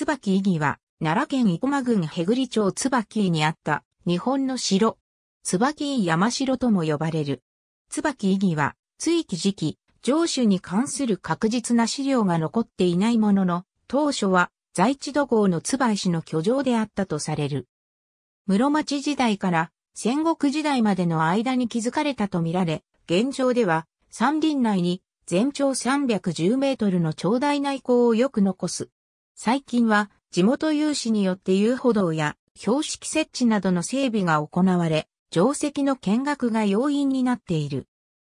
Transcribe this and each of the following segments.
椿意義は、奈良県生駒郡へぐり町椿井にあった日本の城、椿井山城とも呼ばれる。椿意義は、追記時期、城主に関する確実な資料が残っていないものの、当初は在地土豪の椿氏の居城であったとされる。室町時代から戦国時代までの間に築かれたとみられ、現状では山林内に全長310メートルの長大内溝をよく残す最近は地元有志によって遊歩道や標識設置などの整備が行われ、定石の見学が要因になっている。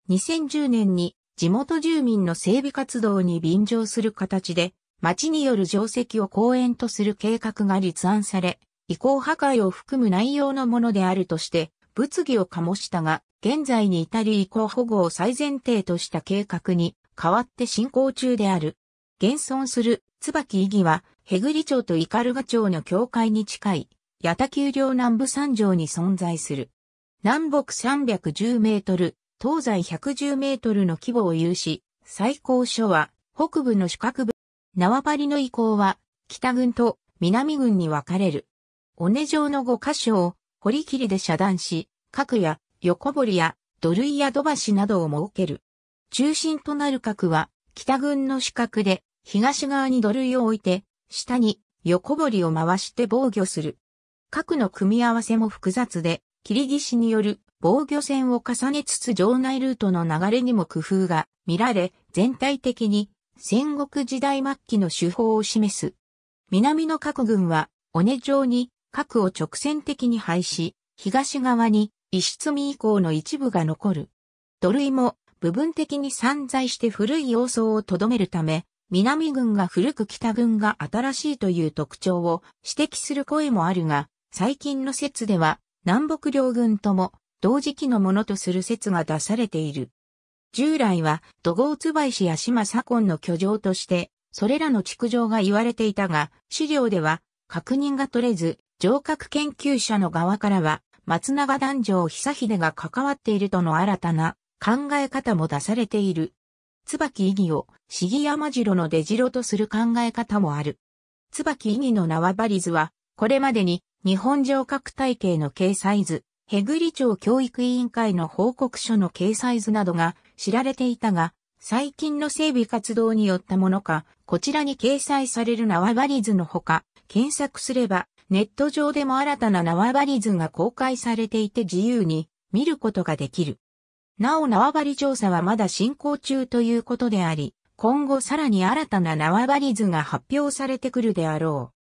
2010年に地元住民の整備活動に便乗する形で、町による定石を公園とする計画が立案され、移行破壊を含む内容のものであるとして、物議を醸したが、現在に至り移行保護を最前提とした計画に変わって進行中である。現存する椿意義は、ヘグリ町とイカルガ町の境界に近い、八田丘陵南部山上に存在する。南北310メートル、東西110メートルの規模を有し、最高所は北部の四角部、縄張りの移行は北軍と南軍に分かれる。尾根状の5箇所を堀切りで遮断し、角や横堀や土塁や土橋などを設ける。中心となる角は北軍の四角で、東側に土塁を置いて、下に横堀を回して防御する。核の組み合わせも複雑で、切り岸による防御線を重ねつつ場内ルートの流れにも工夫が見られ、全体的に戦国時代末期の手法を示す。南の核軍は、尾根上に核を直線的に廃し、東側に石積み以降の一部が残る。土塁も部分的に散在して古い様相をとどめるため、南軍が古く北軍が新しいという特徴を指摘する声もあるが、最近の説では南北両軍とも同時期のものとする説が出されている。従来は土豪津林や島左近の居城として、それらの築城が言われていたが、資料では確認が取れず、城郭研究者の側からは、松永壇上久秀が関わっているとの新たな考え方も出されている。椿意義を、杉山城の出城とする考え方もある。椿意義の縄張り図は、これまでに、日本城郭体系の掲載図、ヘグリ町教育委員会の報告書の掲載図などが知られていたが、最近の整備活動によったものか、こちらに掲載される縄張り図のほか、検索すれば、ネット上でも新たな縄張り図が公開されていて自由に見ることができる。なお縄張り調査はまだ進行中ということであり、今後さらに新たな縄張り図が発表されてくるであろ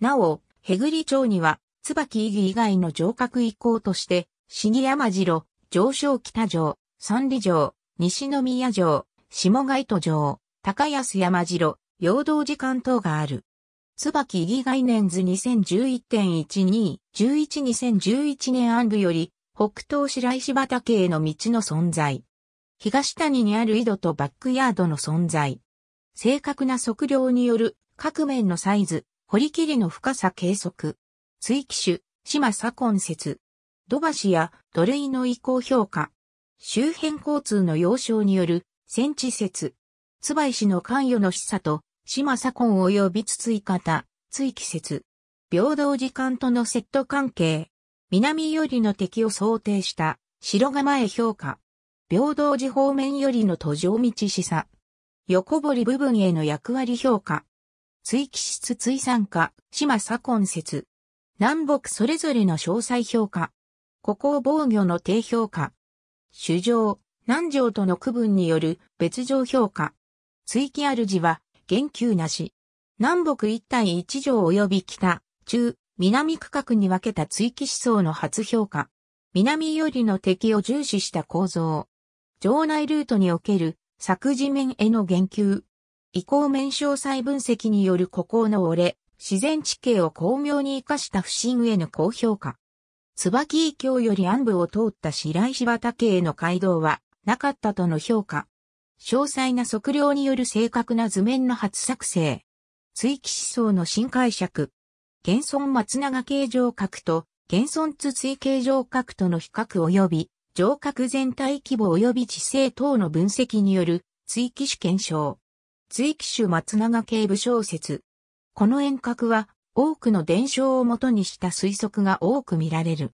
う。なお、へぐり町には、椿意義以外の城郭移行として、に山城、上昇北城、三里城、西宮城、下街都城、高安山城、陽道寺間等がある。椿意義概念図2011.12、112011年暗部より、北東白石畑への道の存在。東谷にある井戸とバックヤードの存在。正確な測量による各面のサイズ、掘り切りの深さ計測。追記種、島左根説。土橋や土塁の移行評価。周辺交通の要衝による戦地説。椿の関与の示唆と、島左根及び筒井い方、追記説。平等時間とのセット関係。南よりの敵を想定した城構え評価。平等寺方面よりの途上道しさ。横堀部分への役割評価。追記室追参加、島左根説。南北それぞれの詳細評価。こ高防御の低評価。主上、南城との区分による別条評価。追記主は、言及なし。南北一帯一条及び北、中、南区画に分けた追記思想の初評価。南よりの敵を重視した構造。場内ルートにおける作地面への言及。移行面詳細分析による孤高の折れ、自然地形を巧妙に活かした不信への高評価。椿井京より暗部を通った白石畑への街道はなかったとの評価。詳細な測量による正確な図面の初作成。追記思想の新解釈。現存松永形状角と、現存筒井形状角との比較及び、上角全体規模及び地勢等の分析による、追記種検証。追記種松永形部小説。この遠隔は、多くの伝承をもとにした推測が多く見られる。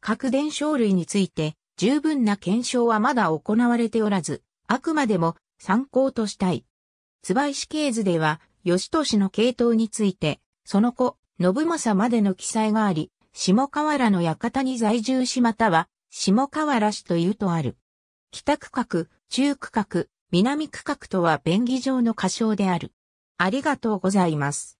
各伝承類について、十分な検証はまだ行われておらず、あくまでも参考としたい。つばいし系図では、吉氏の系統について、その後、信政までの記載があり、下河原の館に在住しまたは、下河原市というとある。北区画、中区画、南区画とは便宜上の仮称である。ありがとうございます。